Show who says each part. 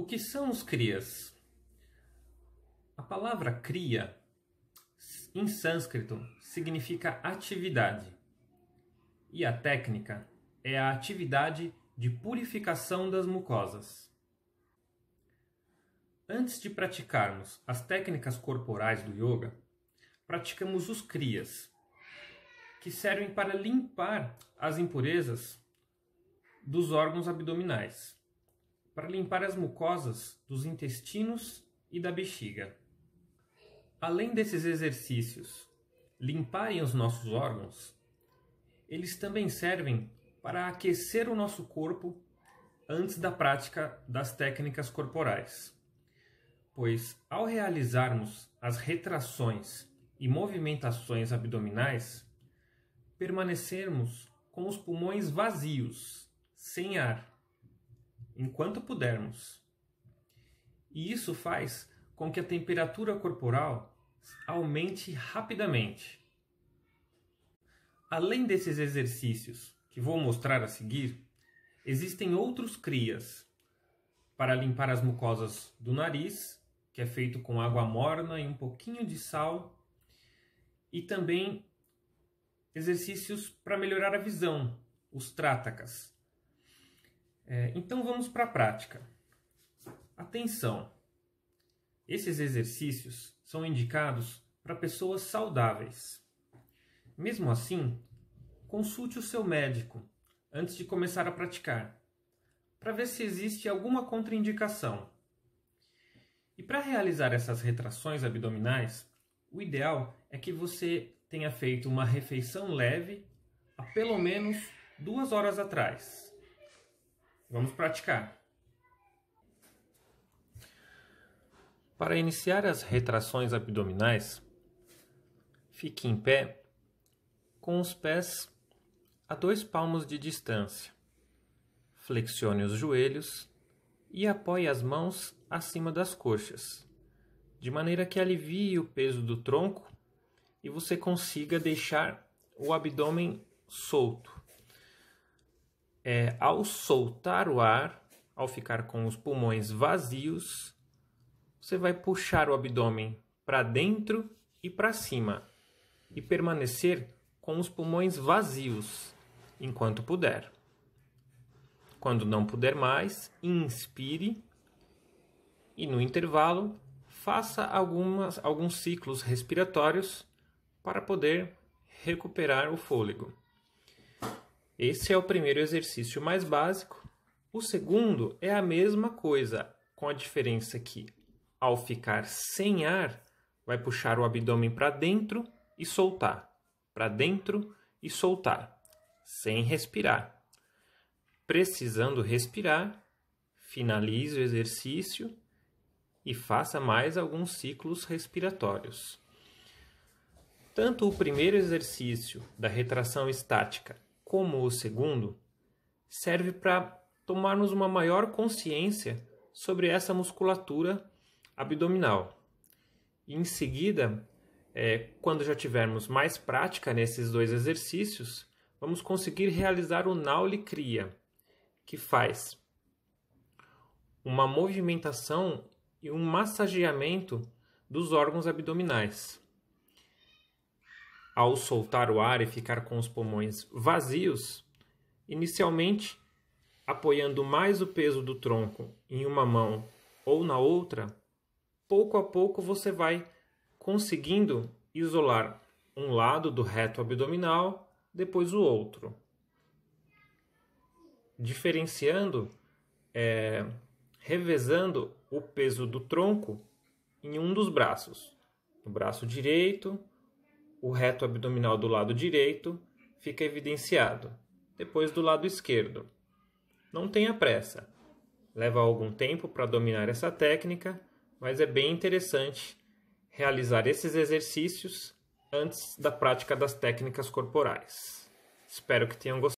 Speaker 1: O que são os crias? A palavra cria, em sânscrito, significa atividade. E a técnica é a atividade de purificação das mucosas. Antes de praticarmos as técnicas corporais do yoga, praticamos os crias, que servem para limpar as impurezas dos órgãos abdominais para limpar as mucosas dos intestinos e da bexiga. Além desses exercícios limparem os nossos órgãos, eles também servem para aquecer o nosso corpo antes da prática das técnicas corporais. Pois ao realizarmos as retrações e movimentações abdominais, permanecermos com os pulmões vazios, sem ar enquanto pudermos. E isso faz com que a temperatura corporal aumente rapidamente. Além desses exercícios que vou mostrar a seguir, existem outros crias para limpar as mucosas do nariz, que é feito com água morna e um pouquinho de sal, e também exercícios para melhorar a visão, os trátacas. É, então vamos para a prática. Atenção! Esses exercícios são indicados para pessoas saudáveis. Mesmo assim, consulte o seu médico antes de começar a praticar, para ver se existe alguma contraindicação. E para realizar essas retrações abdominais, o ideal é que você tenha feito uma refeição leve há pelo menos duas horas atrás. Vamos praticar. Para iniciar as retrações abdominais, fique em pé com os pés a dois palmos de distância. Flexione os joelhos e apoie as mãos acima das coxas, de maneira que alivie o peso do tronco e você consiga deixar o abdômen solto é, ao soltar o ar, ao ficar com os pulmões vazios, você vai puxar o abdômen para dentro e para cima e permanecer com os pulmões vazios enquanto puder. Quando não puder mais, inspire e no intervalo faça algumas, alguns ciclos respiratórios para poder recuperar o fôlego. Esse é o primeiro exercício mais básico. O segundo é a mesma coisa, com a diferença que, ao ficar sem ar, vai puxar o abdômen para dentro e soltar, para dentro e soltar, sem respirar. Precisando respirar, finalize o exercício e faça mais alguns ciclos respiratórios. Tanto o primeiro exercício da retração estática como o segundo, serve para tomarmos uma maior consciência sobre essa musculatura abdominal. E em seguida, é, quando já tivermos mais prática nesses dois exercícios, vamos conseguir realizar o Nauli Kriya, que faz uma movimentação e um massageamento dos órgãos abdominais ao soltar o ar e ficar com os pulmões vazios, inicialmente apoiando mais o peso do tronco em uma mão ou na outra, pouco a pouco você vai conseguindo isolar um lado do reto abdominal, depois o outro. Diferenciando, é, revezando o peso do tronco em um dos braços, no braço direito o reto abdominal do lado direito fica evidenciado, depois do lado esquerdo. Não tenha pressa. Leva algum tempo para dominar essa técnica, mas é bem interessante realizar esses exercícios antes da prática das técnicas corporais. Espero que tenham gostado.